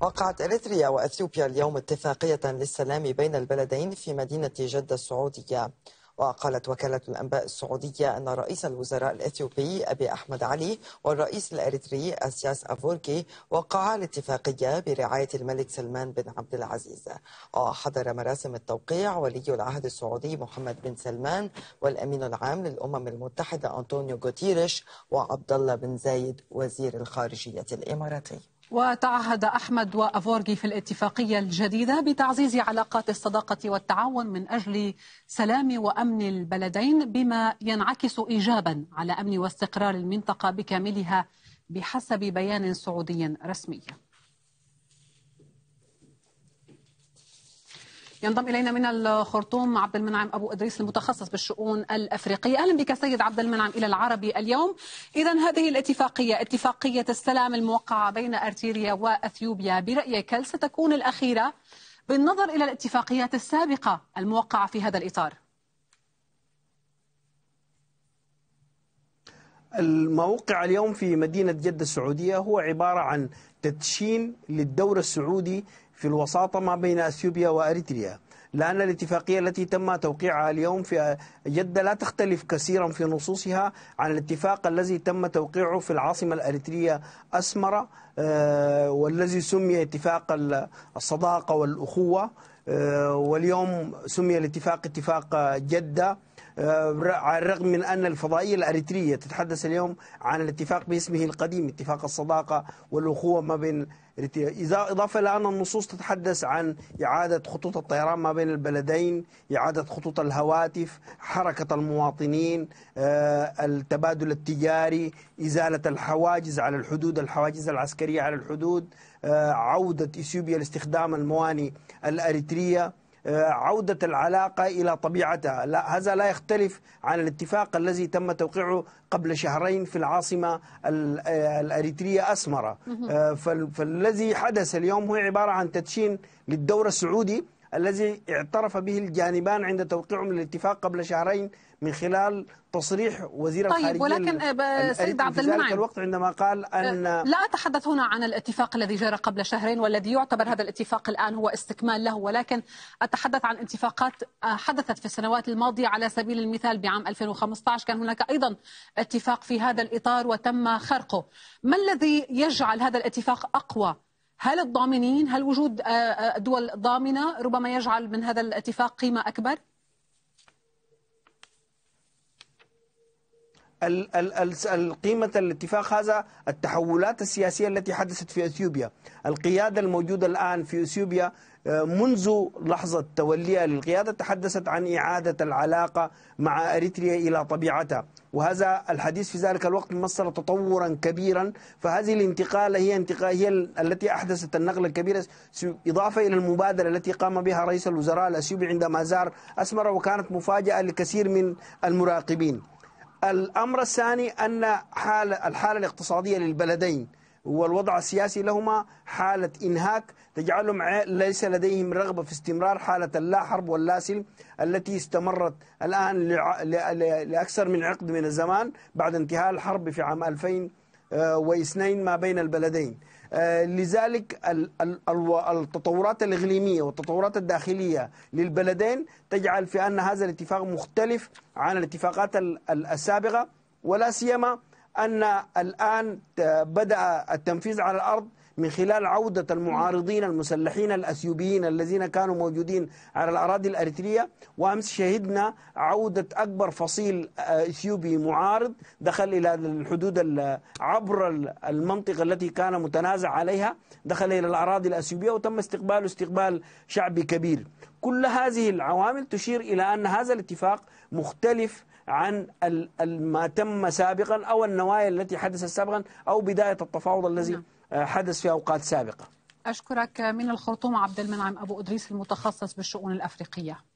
وقعت إريتريا وأثيوبيا اليوم اتفاقية للسلام بين البلدين في مدينة جدة السعودية وقالت وكالة الأنباء السعودية أن رئيس الوزراء الأثيوبي أبي أحمد علي والرئيس الأريتري أسياس أفوركي وقعا الاتفاقية برعاية الملك سلمان بن عبد العزيز وحضر مراسم التوقيع ولي العهد السعودي محمد بن سلمان والأمين العام للأمم المتحدة أنطونيو غوتيريش وعبد الله بن زايد وزير الخارجية الإماراتي وتعهد أحمد وأفورغي في الاتفاقية الجديدة بتعزيز علاقات الصداقة والتعاون من أجل سلام وأمن البلدين بما ينعكس إيجابا على أمن واستقرار المنطقة بكاملها بحسب بيان سعودي رسمي ينضم الينا من الخرطوم عبد المنعم ابو ادريس المتخصص بالشؤون الافريقيه اهلا بك سيد عبد المنعم الى العربي اليوم اذا هذه الاتفاقيه اتفاقيه السلام الموقعه بين ارتيريا واثيوبيا برايك هل ستكون الاخيره بالنظر الى الاتفاقيات السابقه الموقعه في هذا الاطار الموقع اليوم في مدينة جدة السعودية هو عبارة عن تدشين للدور السعودي في الوساطة ما بين أثيوبيا وأريتريا لأن الاتفاقية التي تم توقيعها اليوم في جدة لا تختلف كثيرا في نصوصها عن الاتفاق الذي تم توقيعه في العاصمة الأريترية أسمرة آه، والذي سمي اتفاق الصداقة والأخوة آه، واليوم سمي الاتفاق اتفاق جدة على آه، الرغم من أن الفضائية الأريترية تتحدث اليوم عن الاتفاق باسمه القديم اتفاق الصداقة والأخوة ما بين إذا إضافة إلى أن النصوص تتحدث عن إعادة خطوط الطيران ما بين البلدين إعادة خطوط الهواتف حركة المواطنين آه، التبادل التجاري إزالة الحواجز على الحدود الحواجز العسكرية على الحدود آه، عودة إثيوبيا لاستخدام المواني الأريترية عودة العلاقة إلى طبيعتها لا هذا لا يختلف عن الاتفاق الذي تم توقيعه قبل شهرين في العاصمة آه، الأريترية أسمرة آه، فالذي حدث اليوم هو عبارة عن تدشين للدورة السعودي الذي اعترف به الجانبان عند توقيعهم للاتفاق قبل شهرين من خلال تصريح وزير طيب الخارجيه ولكن سيد عبد المنعم الوقت عندما قال ان لا اتحدث هنا عن الاتفاق الذي جرى قبل شهرين والذي يعتبر هذا الاتفاق الان هو استكمال له ولكن اتحدث عن اتفاقات آه، حدثت في السنوات الماضيه على سبيل المثال بعام 2015 كان هناك ايضا اتفاق في هذا الاطار وتم خرقه ما الذي يجعل هذا الاتفاق اقوى هل الضامنين هل وجود آه، آه، دول ضامنه ربما يجعل من هذا الاتفاق قيمه اكبر؟ قيمة الاتفاق هذا التحولات السياسية التي حدثت في أثيوبيا القيادة الموجودة الآن في أثيوبيا منذ لحظة توليها للقيادة تحدثت عن إعادة العلاقة مع أريتريا إلى طبيعتها وهذا الحديث في ذلك الوقت مثل تطورا كبيرا فهذه الانتقالة هي انتقال هي التي أحدثت النقلة الكبيرة إضافة إلى المبادرة التي قام بها رئيس الوزراء الأثيوبي عندما زار أسمر وكانت مفاجأة لكثير من المراقبين الأمر الثاني أن حال الحالة الاقتصادية للبلدين والوضع السياسي لهما حالة إنهاك تجعلهم ليس لديهم رغبة في استمرار حالة اللا حرب واللا سلم التي استمرت الآن لأكثر من عقد من الزمان بعد انتهاء الحرب في عام 2002 ما بين البلدين آه، لذلك التطورات الإقليمية والتطورات الداخلية للبلدين تجعل في أن هذا الاتفاق مختلف عن الاتفاقات السابقة ولا سيما أن الآن بدأ التنفيذ على الأرض من خلال عودة المعارضين المسلحين الأثيوبيين الذين كانوا موجودين على الأراضي الأريترية وأمس شهدنا عودة أكبر فصيل أثيوبي معارض دخل إلى الحدود عبر المنطقة التي كان متنازع عليها دخل إلى الأراضي الأثيوبية وتم استقباله استقبال شعبي كبير كل هذه العوامل تشير إلى أن هذا الاتفاق مختلف عن ما تم سابقا أو النوايا التي حدثت سابقا أو بداية التفاوض الذي نعم. آه، حدث في أوقات سابقة أشكرك من الخرطوم عبد المنعم أبو إدريس المتخصص بالشؤون الأفريقية